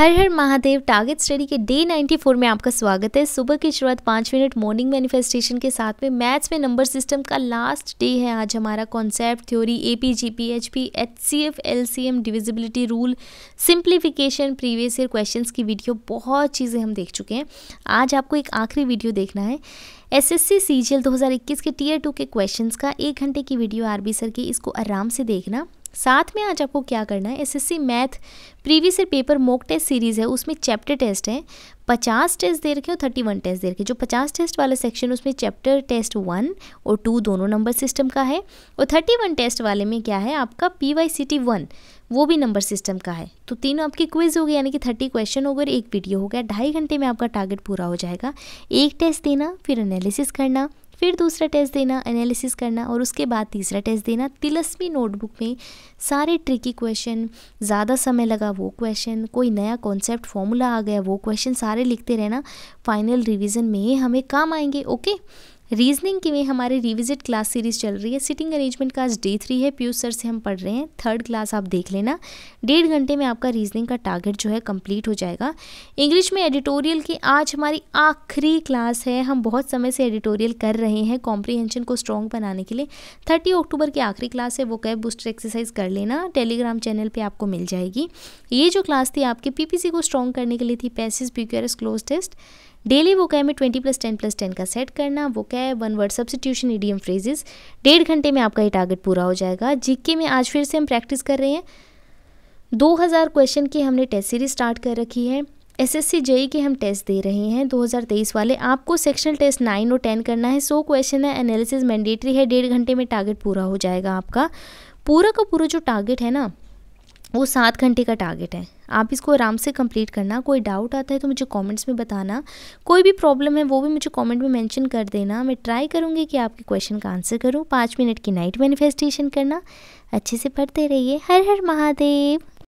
हर हर Mahadev target study के day 94 में आपका स्वागत है सुबह की शुरुआत पाँच मिनट मॉर्निंग मैनिफेस्टेशन के साथ में मैथ्स में नंबर सिस्टम का लास्ट डे है आज हमारा concept theory A P G P H P H C F L C M divisibility rule simplification previous year question की वीडियो बहुत चीज़ें हम देख चुके हैं आज आपको एक आखिरी वीडियो देखना है S S C C G L दो हज़ार इक्कीस के टीयर टू के क्वेश्चन का एक घंटे की वीडियो आर बी सर की इसको आराम से देखना साथ में आज आपको क्या करना है SSC math previous year paper mock test series है उसमें चैप्टर टेस्ट है पचास टेस्ट दे रखे और थर्टी वन टेस्ट दे रखे जो पचास टेस्ट वाला सेक्शन उसमें चैप्टर टेस्ट वन और टू दोनों नंबर सिस्टम का है और थर्टी वन टेस्ट वाले में क्या है आपका P Y C T one वो भी नंबर सिस्टम का है तो तीनों आपकी क्विज हो गए यानी कि थर्टी क्वेश्चन हो गए एक वीडियो हो गया ढाई घंटे में आपका टारगेट पूरा हो जाएगा एक टेस्ट देना फिर एनालिसिस करना फिर दूसरा टेस्ट देना एनालिसिस करना और उसके बाद तीसरा टेस्ट देना तिलस्मी नोटबुक में सारे ट्रिकी क्वेश्चन ज़्यादा समय लगा वो क्वेश्चन कोई नया कॉन्सेप्ट फॉर्मूला आ गया वो क्वेश्चन सारे लिखते रहना फाइनल रिविज़न में हमें काम आएंगे ओके रीजनिंग की में हमारे रिविजिट क्लास सीरीज चल रही है सिटिंग अरेंजमेंट का आज डे थ्री है पीयूष सर से हम पढ़ रहे हैं थर्ड क्लास आप देख लेना डेढ़ घंटे में आपका रीजनिंग का टारगेट जो है कंप्लीट हो जाएगा इंग्लिश में एडिटोरियल की आज हमारी आखिरी क्लास है हम बहुत समय से एडिटोरियल कर रहे हैं कॉम्प्रीहेंशन को स्ट्रॉन्ग बनाने के लिए थर्टी अक्टूबर की आखिरी क्लास है वो कैब बूस्टर एक्सरसाइज कर लेना टेलीग्राम चैनल पर आपको मिल जाएगी ये जो क्लास थी आपके पी को स्ट्रॉन्ग करने के लिए थी passage P cloze test daily vocab में twenty plus ten plus ten का सेट करना vocab one word substitution idiom phrases डेढ़ घंटे में आपका ये टारगेट पूरा हो जाएगा जीके में आज फिर से हम प्रैक्टिस कर रहे हैं 2000 क्वेश्चन की हमने टेस्ट सीरीज स्टार्ट कर रखी है एसएससी जेई के हम टेस्ट दे रहे हैं 2023 वाले आपको सेक्शनल टेस्ट नाइन और टेन करना है सो क्वेश्चन है एनालिसिस मैंडेटरी है डेढ़ घंटे में टारगेट पूरा हो जाएगा आपका पूरा का पूरा जो टारगेट है ना वो सात घंटे का टारगेट है आप इसको आराम से कंप्लीट करना कोई डाउट आता है तो मुझे कमेंट्स में बताना कोई भी प्रॉब्लम है वो भी मुझे कमेंट में मेंशन कर देना मैं ट्राई करूँगी कि आपके क्वेश्चन का आंसर करूँ पाँच मिनट की नाइट मैनिफेस्टेशन करना अच्छे से पढ़ते रहिए हर हर महादेव